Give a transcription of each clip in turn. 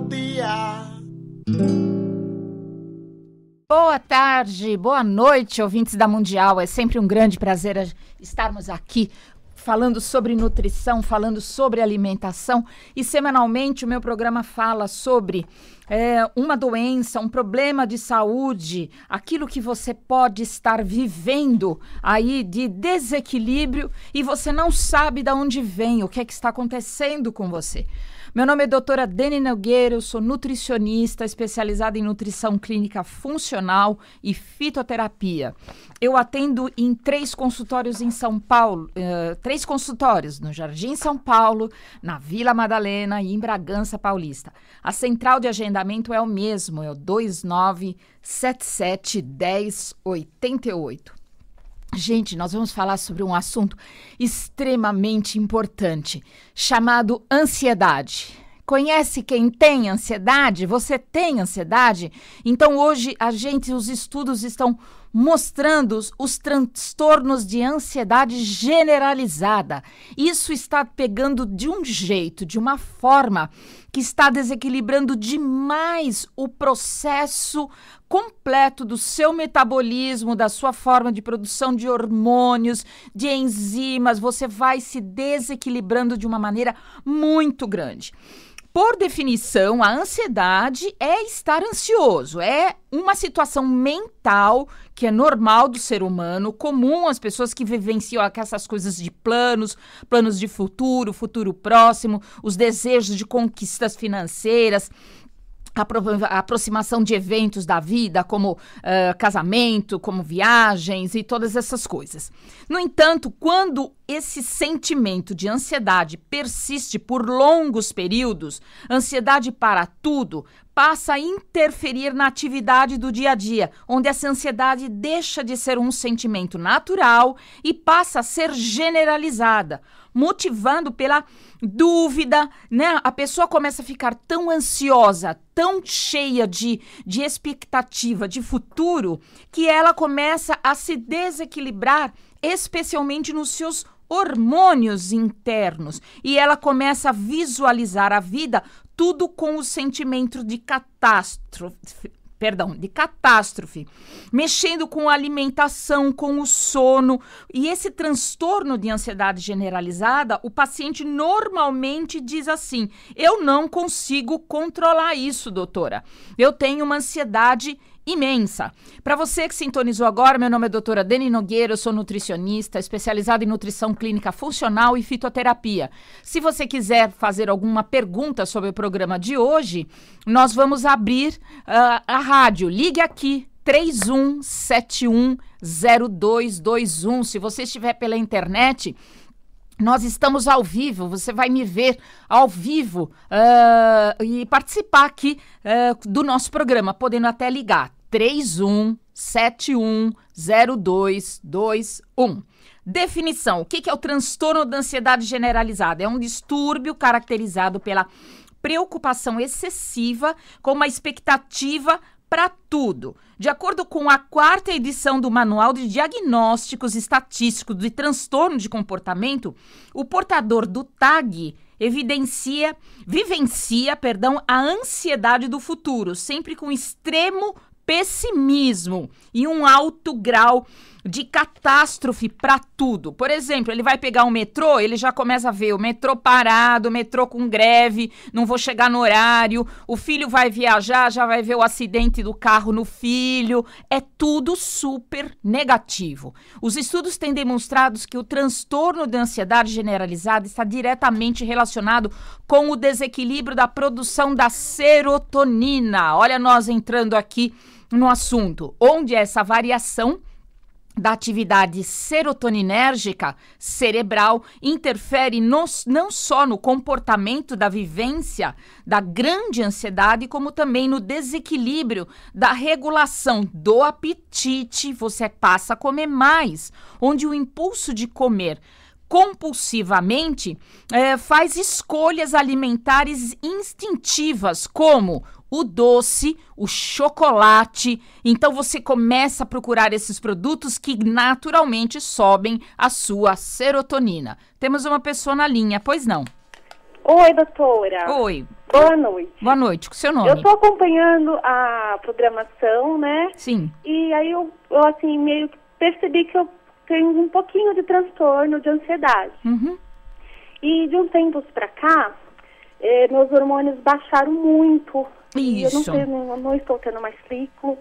dia. Boa tarde, boa noite, ouvintes da Mundial. É sempre um grande prazer estarmos aqui falando sobre nutrição, falando sobre alimentação e semanalmente o meu programa fala sobre é, uma doença, um problema de saúde, aquilo que você pode estar vivendo aí de desequilíbrio e você não sabe de onde vem, o que é que está acontecendo com você. Meu nome é doutora Dani Nogueiro, eu sou nutricionista especializada em nutrição clínica funcional e fitoterapia. Eu atendo em três consultórios em São Paulo, uh, três consultórios no Jardim São Paulo, na Vila Madalena e em Bragança Paulista. A central de agendamento é o mesmo, é o 2977 1088. Gente, nós vamos falar sobre um assunto extremamente importante, chamado ansiedade. Conhece quem tem ansiedade? Você tem ansiedade? Então, hoje, a gente, os estudos estão mostrando os transtornos de ansiedade generalizada. Isso está pegando de um jeito, de uma forma que está desequilibrando demais o processo completo do seu metabolismo, da sua forma de produção de hormônios, de enzimas, você vai se desequilibrando de uma maneira muito grande por definição, a ansiedade é estar ansioso, é uma situação mental que é normal do ser humano, comum às pessoas que vivenciam essas coisas de planos, planos de futuro, futuro próximo, os desejos de conquistas financeiras, a aproximação de eventos da vida, como uh, casamento, como viagens e todas essas coisas. No entanto, quando esse sentimento de ansiedade persiste por longos períodos, ansiedade para tudo, passa a interferir na atividade do dia a dia, onde essa ansiedade deixa de ser um sentimento natural e passa a ser generalizada, motivando pela dúvida, né? A pessoa começa a ficar tão ansiosa, tão cheia de, de expectativa de futuro, que ela começa a se desequilibrar, especialmente nos seus hormônios internos e ela começa a visualizar a vida tudo com o sentimento de catástrofe, perdão, de catástrofe, mexendo com a alimentação, com o sono. E esse transtorno de ansiedade generalizada, o paciente normalmente diz assim: "Eu não consigo controlar isso, doutora. Eu tenho uma ansiedade imensa. Para você que sintonizou agora, meu nome é doutora Dani Nogueira, eu sou nutricionista, especializada em nutrição clínica funcional e fitoterapia. Se você quiser fazer alguma pergunta sobre o programa de hoje, nós vamos abrir uh, a rádio. Ligue aqui 31710221. Se você estiver pela internet, nós estamos ao vivo, você vai me ver ao vivo uh, e participar aqui uh, do nosso programa, podendo até ligar. 31710221. Definição: o que é o transtorno da ansiedade generalizada? É um distúrbio caracterizado pela preocupação excessiva com uma expectativa para tudo. De acordo com a quarta edição do Manual de Diagnósticos Estatísticos de Transtorno de Comportamento, o portador do TAG evidencia, vivencia, perdão, a ansiedade do futuro, sempre com extremo pessimismo e um alto grau de catástrofe para tudo. Por exemplo, ele vai pegar um metrô, ele já começa a ver o metrô parado, o metrô com greve, não vou chegar no horário, o filho vai viajar, já vai ver o acidente do carro no filho. É tudo super negativo. Os estudos têm demonstrado que o transtorno de ansiedade generalizada está diretamente relacionado com o desequilíbrio da produção da serotonina. Olha nós entrando aqui no assunto, onde essa variação da atividade serotoninérgica cerebral interfere no, não só no comportamento da vivência da grande ansiedade, como também no desequilíbrio da regulação do apetite. Você passa a comer mais, onde o impulso de comer compulsivamente é, faz escolhas alimentares instintivas, como o doce, o chocolate. Então você começa a procurar esses produtos que naturalmente sobem a sua serotonina. Temos uma pessoa na linha, pois não? Oi, doutora. Oi. Boa noite. Boa noite, com seu nome? Eu tô acompanhando a programação, né? Sim. E aí eu, eu assim, meio que percebi que eu tenho um pouquinho de transtorno de ansiedade. Uhum. E de uns tempos pra cá, é, meus hormônios baixaram muito. Isso. Eu não, sei, não, não estou tendo mais ciclo.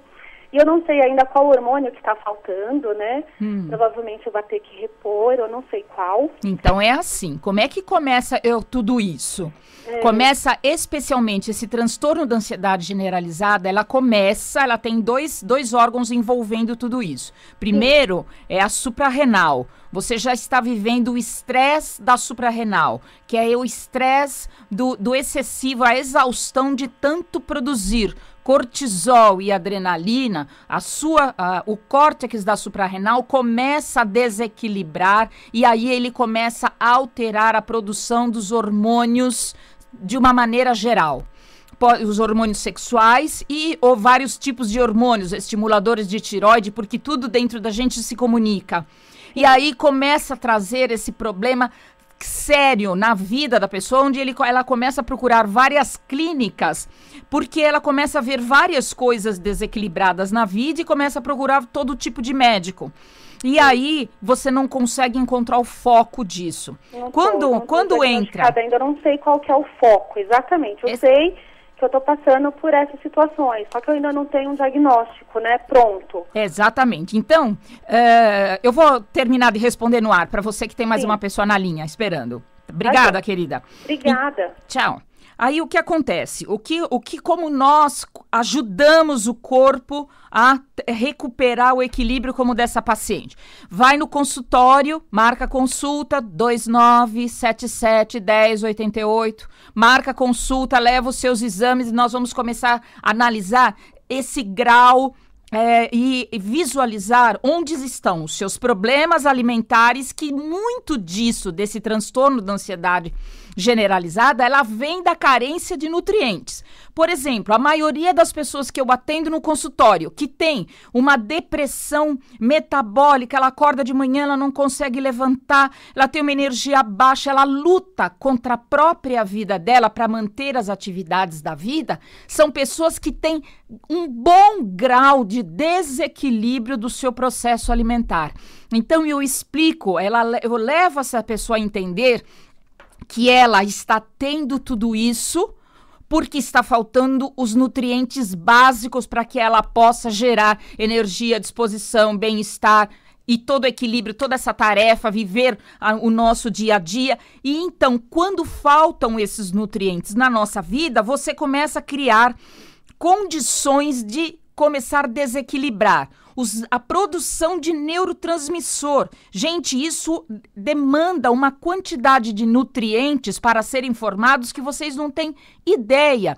E eu não sei ainda qual hormônio que está faltando, né? Hum. Provavelmente eu vou ter que repor, eu não sei qual. Então é assim. Como é que começa eu tudo isso? É. Começa especialmente esse transtorno da ansiedade generalizada, ela começa, ela tem dois, dois órgãos envolvendo tudo isso. Primeiro Sim. é a suprarrenal você já está vivendo o estresse da suprarrenal, que é o estresse do, do excessivo, a exaustão de tanto produzir cortisol e adrenalina, a sua, o córtex da suprarrenal começa a desequilibrar e aí ele começa a alterar a produção dos hormônios de uma maneira geral os hormônios sexuais e ou vários tipos de hormônios, estimuladores de tiroide, porque tudo dentro da gente se comunica. E aí começa a trazer esse problema sério na vida da pessoa, onde ele, ela começa a procurar várias clínicas, porque ela começa a ver várias coisas desequilibradas na vida e começa a procurar todo tipo de médico. E aí você não consegue encontrar o foco disso. Não quando tô, não quando entra. Ainda não sei qual que é o foco, exatamente. Eu Esse... sei que eu estou passando por essas situações, só que eu ainda não tenho um diagnóstico, né, pronto. Exatamente. Então, uh, eu vou terminar de responder no ar para você que tem mais Sim. uma pessoa na linha esperando. Tá Obrigada, querida. Obrigada. E, tchau. Aí o que acontece? O que, o que como nós ajudamos o corpo a recuperar o equilíbrio como dessa paciente? Vai no consultório, marca consulta 29771088, marca consulta, leva os seus exames e nós vamos começar a analisar esse grau é, e, e visualizar onde estão os seus problemas alimentares, que muito disso, desse transtorno da ansiedade generalizada, ela vem da carência de nutrientes. Por exemplo, a maioria das pessoas que eu atendo no consultório que tem uma depressão metabólica, ela acorda de manhã, ela não consegue levantar, ela tem uma energia baixa, ela luta contra a própria vida dela para manter as atividades da vida, são pessoas que têm um bom grau de desequilíbrio do seu processo alimentar. Então eu explico, ela, eu levo essa pessoa a entender que ela está tendo tudo isso porque está faltando os nutrientes básicos para que ela possa gerar energia, disposição, bem-estar e todo o equilíbrio, toda essa tarefa, viver a, o nosso dia a dia. E então, quando faltam esses nutrientes na nossa vida, você começa a criar condições de começar a desequilibrar os, a produção de neurotransmissor. Gente, isso demanda uma quantidade de nutrientes para serem formados que vocês não têm ideia.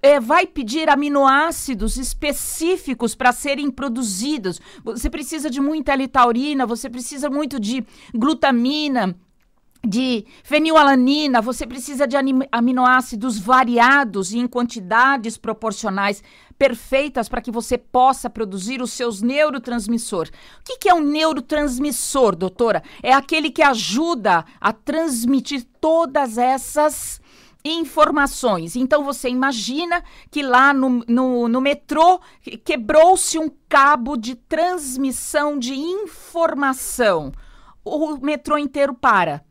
É, vai pedir aminoácidos específicos para serem produzidos. Você precisa de muita litaurina, você precisa muito de glutamina, de fenilalanina, você precisa de aminoácidos variados e em quantidades proporcionais perfeitas para que você possa produzir os seus neurotransmissores. O que, que, é um neurotransmissor, doutora? É aquele que ajuda a transmitir todas essas informações. Então você imagina que lá no, no, no metrô quebrou-se um cabo de transmissão de informação. O metrô inteiro para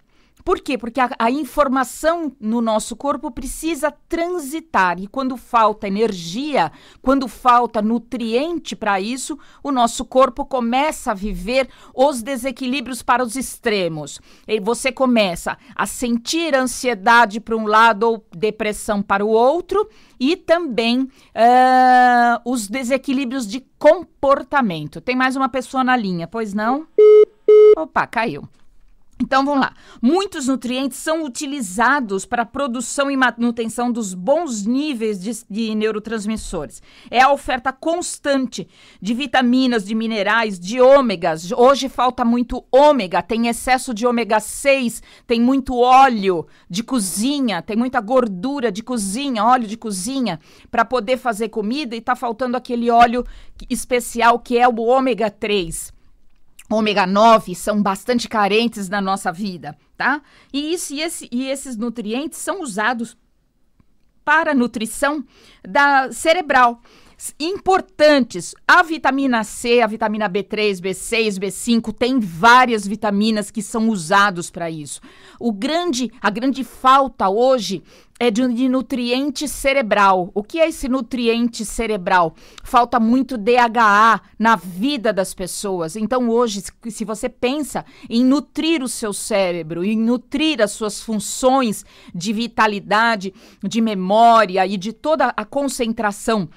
por quê? Porque a, a, informação no nosso corpo precisa transitar e quando falta energia, quando falta nutriente para isso, o nosso corpo começa a viver os desequilíbrios para os extremos. E você começa a sentir ansiedade para um lado ou depressão para o outro e também uh, os desequilíbrios de comportamento. Tem mais uma pessoa na linha, pois não? Opa, caiu. Então vamos lá. Muitos nutrientes são utilizados para a produção e manutenção dos bons níveis de, de, neurotransmissores. É a oferta constante de vitaminas, de minerais, de ômegas. Hoje falta muito ômega, tem excesso de ômega 6, tem muito óleo de cozinha, tem muita gordura de cozinha, óleo de cozinha, para poder fazer comida e está faltando aquele óleo especial que é o ômega 3 ômega 9 são bastante carentes na nossa vida, tá? E, isso, e, esse, e esses nutrientes são usados para a nutrição da cerebral importantes. A vitamina C, a vitamina B3, B6, B5, tem várias vitaminas que são usados para isso. O grande, a grande falta hoje é de, de, nutriente cerebral. O que é esse nutriente cerebral? Falta muito DHA na vida das pessoas. Então, hoje, se você pensa em nutrir o seu cérebro, em nutrir as suas funções de vitalidade, de memória e de toda a concentração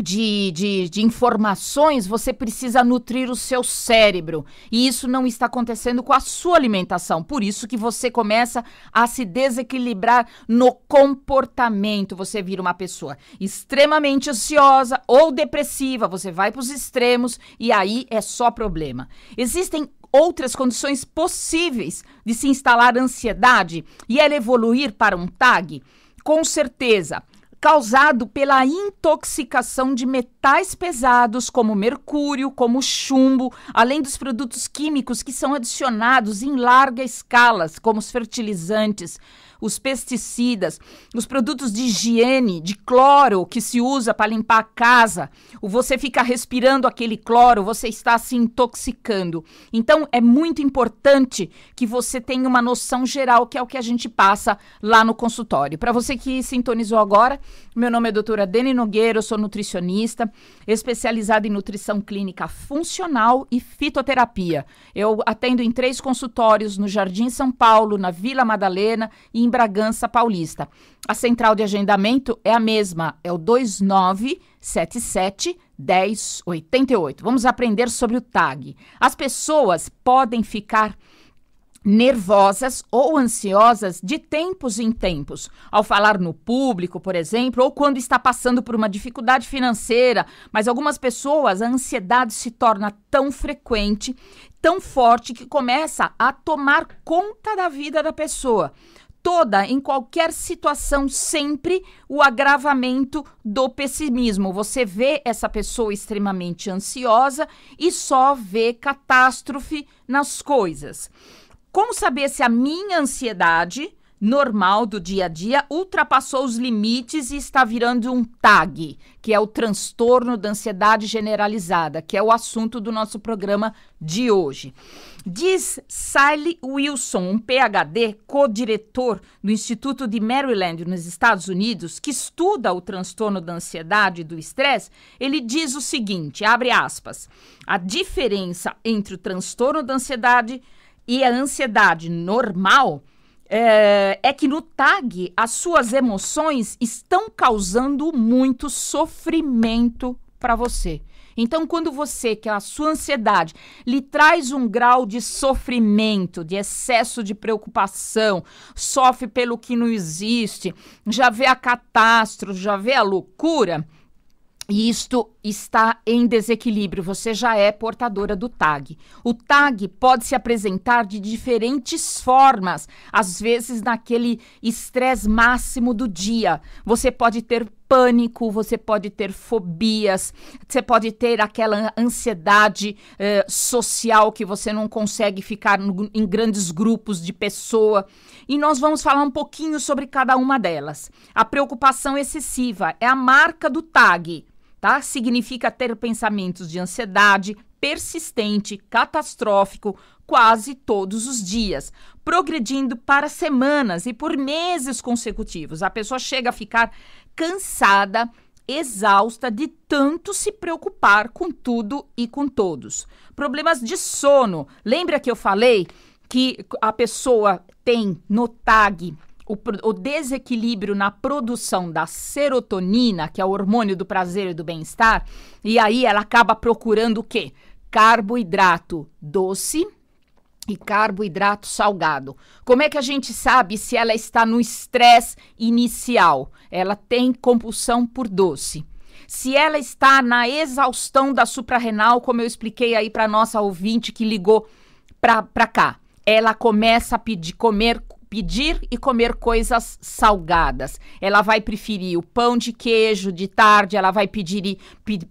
de, de, de, informações, você precisa nutrir o seu cérebro. E isso não está acontecendo com a sua alimentação. Por isso que você começa a se desequilibrar no comportamento. Você vira uma pessoa extremamente ansiosa ou depressiva, você vai para os extremos e aí é só problema. Existem outras condições possíveis de se instalar ansiedade e ela evoluir para um TAG? Com certeza causado pela intoxicação de metais pesados como mercúrio, como chumbo, além dos produtos químicos que são adicionados em larga escala, como os fertilizantes os pesticidas, os produtos de higiene, de cloro que se usa para limpar a casa, o você fica respirando aquele cloro, você está se intoxicando. Então é muito importante que você tenha uma noção geral, que é o que a gente passa lá no consultório. Para você que sintonizou agora, meu nome é doutora Dani Nogueira, eu sou nutricionista, especializada em nutrição clínica funcional e fitoterapia. Eu atendo em três consultórios no Jardim São Paulo, na Vila Madalena e em Bragança Paulista. A central de agendamento é a mesma, é o 2977 1088. Vamos aprender sobre o TAG. As pessoas podem ficar nervosas ou ansiosas de tempos em tempos, ao falar no público, por exemplo, ou quando está passando por uma dificuldade financeira, mas algumas pessoas a ansiedade se torna tão frequente, tão forte que começa a tomar conta da vida da pessoa toda, em qualquer situação, sempre o agravamento do pessimismo. Você vê essa pessoa extremamente ansiosa e só vê catástrofe nas coisas. Como saber se a minha ansiedade normal do dia a dia ultrapassou os limites e está virando um tag, que é o transtorno da ansiedade generalizada, que é o assunto do nosso programa de hoje. Diz Sally Wilson, um PhD, co-diretor do Instituto de Maryland nos Estados Unidos, que estuda o transtorno da ansiedade e do estresse, ele diz o seguinte, abre aspas: "A diferença entre o transtorno da ansiedade e a ansiedade normal é, é que no tag as suas emoções estão causando muito sofrimento para você. Então, quando você, que é a sua ansiedade lhe traz um grau de sofrimento, de excesso de preocupação, sofre pelo que não existe, já vê a catástrofe, já vê a loucura, e isto está em desequilíbrio, você já é portadora do TAG. O TAG pode se apresentar de diferentes formas, às vezes naquele estresse máximo do dia. Você pode ter pânico, você pode ter fobias, você pode ter aquela ansiedade eh, social que você não consegue ficar no, em grandes grupos de pessoa. E nós vamos falar um pouquinho sobre cada uma delas. A preocupação excessiva é a marca do TAG tá? Significa ter pensamentos de ansiedade persistente, catastrófico, quase todos os dias, progredindo para semanas e por meses consecutivos. A pessoa chega a ficar cansada, exausta de tanto se preocupar com tudo e com todos. Problemas de sono. Lembra que eu falei que a pessoa tem no tag o, o desequilíbrio na produção da serotonina, que é o hormônio do prazer e do bem-estar, e aí ela acaba procurando o quê? Carboidrato doce e carboidrato salgado. Como é que a gente sabe se ela está no estresse inicial? Ela tem compulsão por doce se ela está na exaustão da suprarrenal, como eu expliquei aí para nossa ouvinte que ligou para cá. Ela começa a pedir comer pedir e comer coisas salgadas. Ela vai preferir o pão de queijo de tarde, ela vai pedir,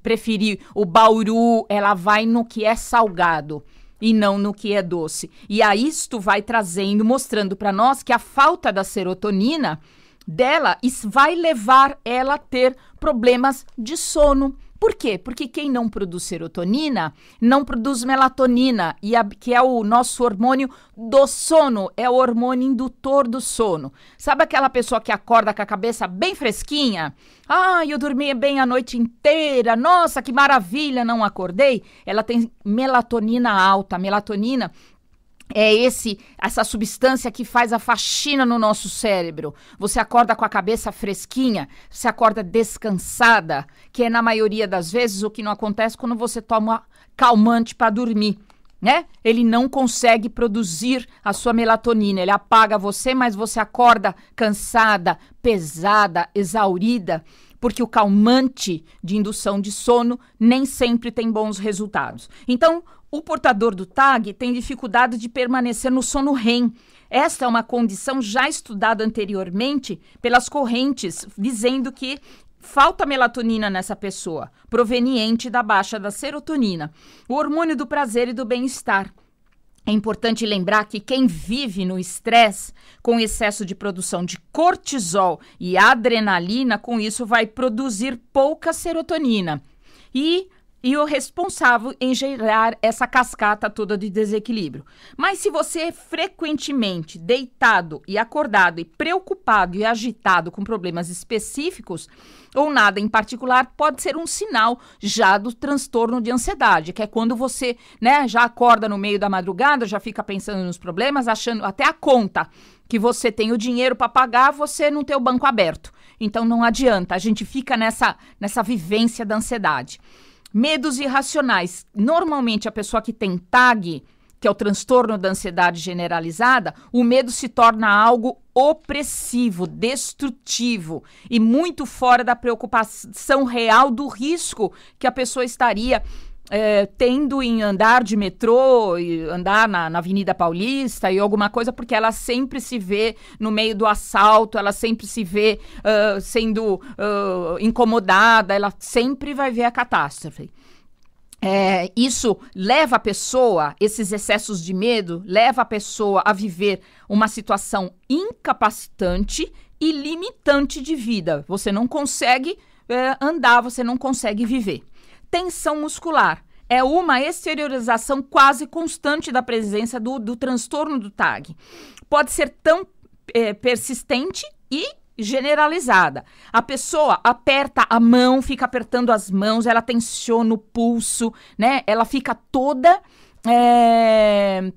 preferir o bauru, ela vai no que é salgado e não no que é doce. E a isto vai trazendo, mostrando para nós que a falta da serotonina dela vai levar ela a ter problemas de sono, por quê? Porque quem não produz serotonina não produz melatonina, e a, que é o nosso hormônio do sono, é o hormônio indutor do sono. Sabe aquela pessoa que acorda com a cabeça bem fresquinha? Ah, eu dormi bem a noite inteira, nossa, que maravilha, não acordei. Ela tem melatonina alta. melatonina é esse essa substância que faz a faxina no nosso cérebro. Você acorda com a cabeça fresquinha, você acorda descansada, que é na maioria das vezes o que não acontece quando você toma calmante para dormir. Né? Ele não consegue produzir a sua melatonina, ele apaga você, mas você acorda cansada, pesada, exaurida, porque o calmante de indução de sono nem sempre tem bons resultados. Então, o portador do TAG tem dificuldade de permanecer no sono REM. Esta é uma condição já estudada anteriormente pelas correntes, dizendo que falta melatonina nessa pessoa, proveniente da baixa da serotonina, o hormônio do prazer e do bem-estar. É importante lembrar que quem vive no estresse, com excesso de produção de cortisol e adrenalina, com isso vai produzir pouca serotonina. E e o responsável em gerar essa cascata toda de desequilíbrio. Mas se você é frequentemente deitado e acordado e preocupado e agitado com problemas específicos ou nada em particular, pode ser um sinal já do transtorno de ansiedade, que é quando você, né, já acorda no meio da madrugada, já fica pensando nos problemas, achando até a conta que você tem o dinheiro para pagar, você não tem o banco aberto. Então não adianta, a gente fica nessa nessa vivência da ansiedade. Medos irracionais. Normalmente, a pessoa que tem TAG, que é o transtorno da ansiedade generalizada, o medo se torna algo opressivo, destrutivo e muito fora da preocupação real do risco que a pessoa estaria é, tendo em andar de metrô, e andar na, na, Avenida Paulista e alguma coisa, porque ela sempre se vê no meio do assalto, ela sempre se vê uh, sendo uh, incomodada, ela sempre vai ver a catástrofe. É, isso leva a pessoa, esses excessos de medo, leva a pessoa a viver uma situação incapacitante e limitante de vida. Você não consegue é, andar, você não consegue viver tensão muscular. É uma exteriorização quase constante da presença do, do transtorno do TAG. Pode ser tão é, persistente e generalizada. A pessoa aperta a mão, fica apertando as mãos, ela tensiona o pulso, né? Ela fica toda é,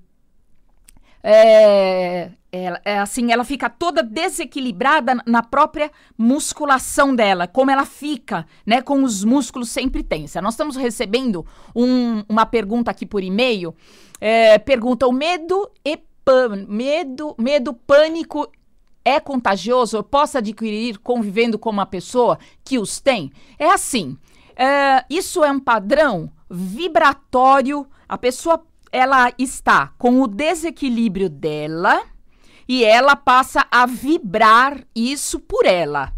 é, ela, é assim, ela fica toda desequilibrada na própria musculação dela, como ela fica, né, com os músculos sempre tensa. Nós estamos recebendo um, uma pergunta aqui por e-mail. É, pergunta: o medo e pan, medo, medo, pânico é contagioso? Eu posso adquirir convivendo com uma pessoa que os tem? É assim. É, isso é um padrão vibratório. A pessoa ela está com o desequilíbrio dela e ela passa a vibrar isso por ela.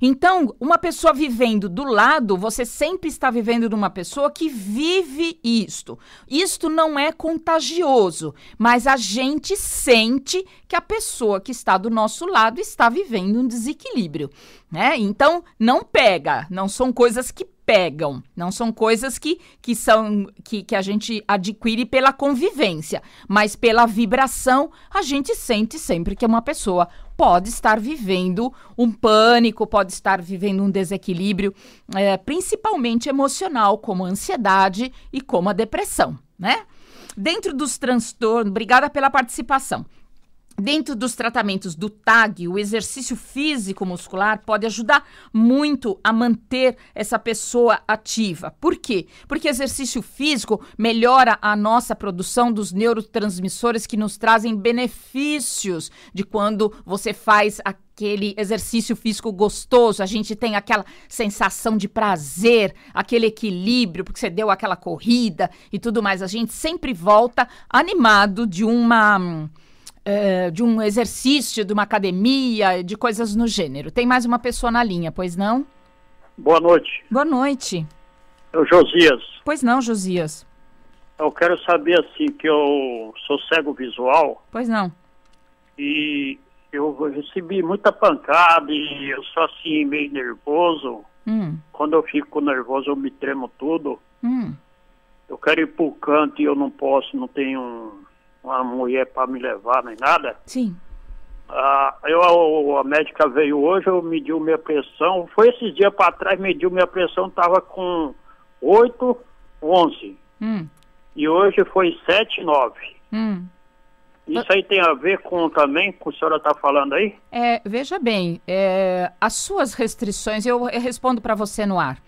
Então, uma pessoa vivendo do lado, você sempre está vivendo de uma pessoa que vive isto. Isto não é contagioso, mas a gente sente que a pessoa que está do nosso lado está vivendo um desequilíbrio, né? Então, não pega, não são coisas que pegam, não são coisas que, que são que, que a gente adquire pela convivência, mas pela vibração a gente sente sempre que uma pessoa pode estar vivendo um pânico, pode estar vivendo um desequilíbrio, é, principalmente emocional, como a ansiedade e como a depressão, né? Dentro dos transtornos, obrigada pela participação. Dentro dos tratamentos do TAG, o exercício físico muscular pode ajudar muito a manter essa pessoa ativa. Por quê? Porque exercício físico melhora a nossa produção dos neurotransmissores que nos trazem benefícios de quando você faz a aquele exercício físico gostoso, a gente tem aquela sensação de prazer, aquele equilíbrio, porque você deu aquela corrida e tudo mais. A gente sempre volta animado de uma hum, eh, de um exercício, de uma academia, de coisas no gênero. Tem mais uma pessoa na linha, pois não? Boa noite. Boa noite. É o Josias. Pois não, Josias. Eu quero saber assim que eu sou cego visual. Pois não. E eu recebi muita pancada e eu sou assim meio nervoso. Hum. Quando eu fico nervoso eu me tremo tudo. Hum. Eu quero ir pro canto e eu não posso, não tenho uma mulher para me levar nem nada. Sim. Ah, eu, a, a, médica veio hoje, eu mediu minha pressão. Foi esses dias para trás, mediu minha pressão, estava com 8, 11. Hum. E hoje foi 7, 9. Hum. Isso aí tem a ver com também com o que a senhora está falando aí? É, veja bem, é, as suas restrições, eu respondo para você no ar.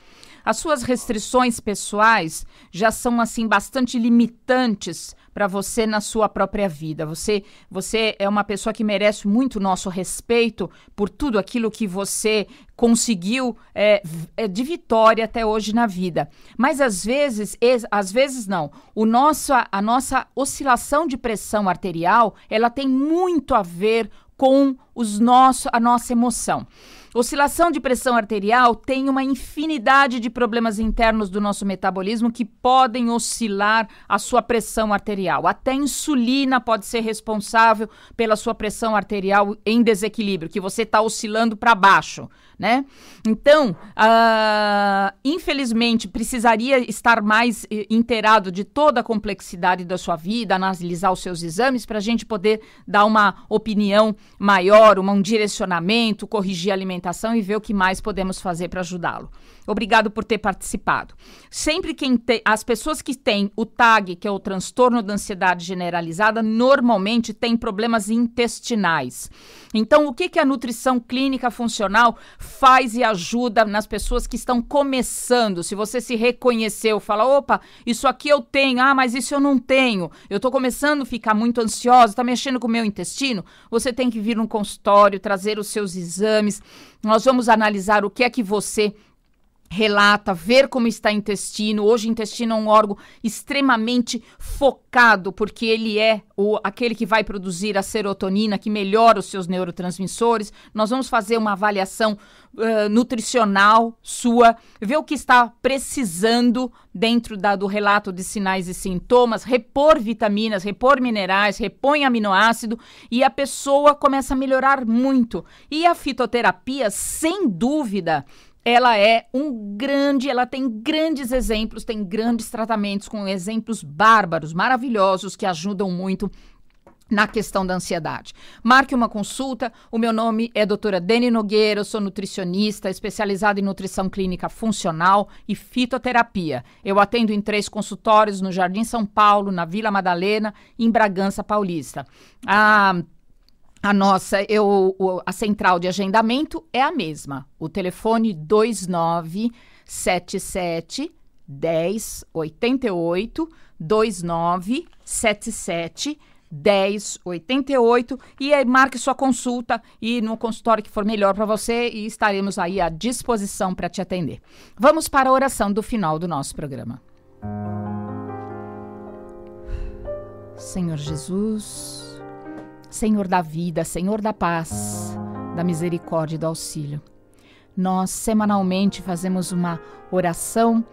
As suas restrições pessoais já são assim bastante limitantes para você na sua própria vida. Você, você é uma pessoa que merece muito nosso respeito por tudo aquilo que você conseguiu é, é, de vitória até hoje na vida. Mas às vezes, às vezes não. O nosso a nossa oscilação de pressão arterial, ela tem muito a ver com os nosso, a nossa emoção. Oscilação de pressão arterial tem uma infinidade de problemas internos do nosso metabolismo que podem oscilar a sua pressão arterial. Até insulina pode ser responsável pela sua pressão arterial em desequilíbrio, que você está oscilando para baixo né? Então, uh, infelizmente, precisaria estar mais eh, inteirado de toda a complexidade da sua vida, analisar os seus exames para a gente poder dar uma opinião maior, um direcionamento, corrigir a alimentação e ver o que mais podemos fazer para ajudá-lo. Obrigado por ter participado. Sempre quem tem, as pessoas que têm o TAG, que é o transtorno da ansiedade generalizada, normalmente têm problemas intestinais. Então, o que, que a nutrição clínica funcional faz e ajuda nas pessoas que estão começando. Se você se reconheceu, fala: opa, isso aqui eu tenho, ah, mas isso eu não tenho. Eu estou começando a ficar muito ansiosa, está mexendo com o meu intestino. Você tem que vir no consultório, trazer os seus exames. Nós vamos analisar o que é que você relata ver como está o intestino. Hoje, o intestino é um órgão extremamente focado, porque ele é o, aquele que vai produzir a serotonina, que melhora os seus neurotransmissores. Nós vamos fazer uma avaliação uh, nutricional sua, ver o que está precisando dentro da, do relato de sinais e sintomas, repor vitaminas, repor minerais, repõe aminoácido e a pessoa começa a melhorar muito. E a fitoterapia, sem dúvida, ela é um grande, ela tem grandes exemplos, tem grandes tratamentos com exemplos bárbaros, maravilhosos que ajudam muito na questão da ansiedade. Marque uma consulta. O meu nome é doutora Dani Nogueira, eu sou nutricionista, especializada em nutrição clínica funcional e fitoterapia. Eu atendo em três consultórios no Jardim São Paulo, na Vila Madalena e em Bragança Paulista. Ah, a nossa, eu, a central de agendamento é a mesma. O telefone 2977 1088 2977 1088 e aí marque sua consulta e no consultório que for melhor para você e estaremos aí à disposição para te atender. Vamos para a oração do final do nosso programa. Senhor Jesus, Senhor da vida, Senhor da paz, da misericórdia e do auxílio. Nós semanalmente fazemos uma oração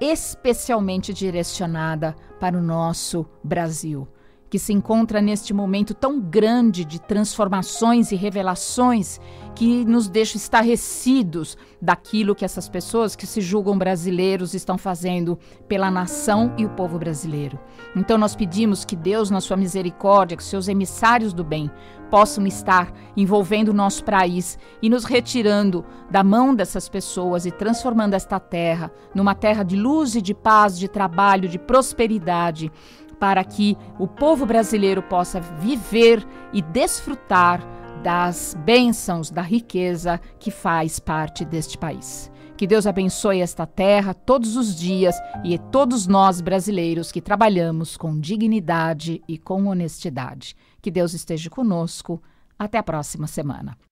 especialmente direcionada para o nosso Brasil que se encontra neste momento tão grande de transformações e revelações que nos deixa estarrecidos daquilo que essas pessoas que se julgam brasileiros estão fazendo pela nação e o povo brasileiro. Então nós pedimos que Deus, na sua misericórdia, que seus emissários do bem possam estar envolvendo o nosso país e nos retirando da mão dessas pessoas e transformando esta terra numa terra de luz e de paz, de trabalho, de prosperidade, para que o povo brasileiro possa viver e desfrutar das bênçãos, da riqueza que faz parte deste país. Que Deus abençoe esta terra todos os dias e todos nós brasileiros que trabalhamos com dignidade e com honestidade. Que Deus esteja conosco. Até a próxima semana.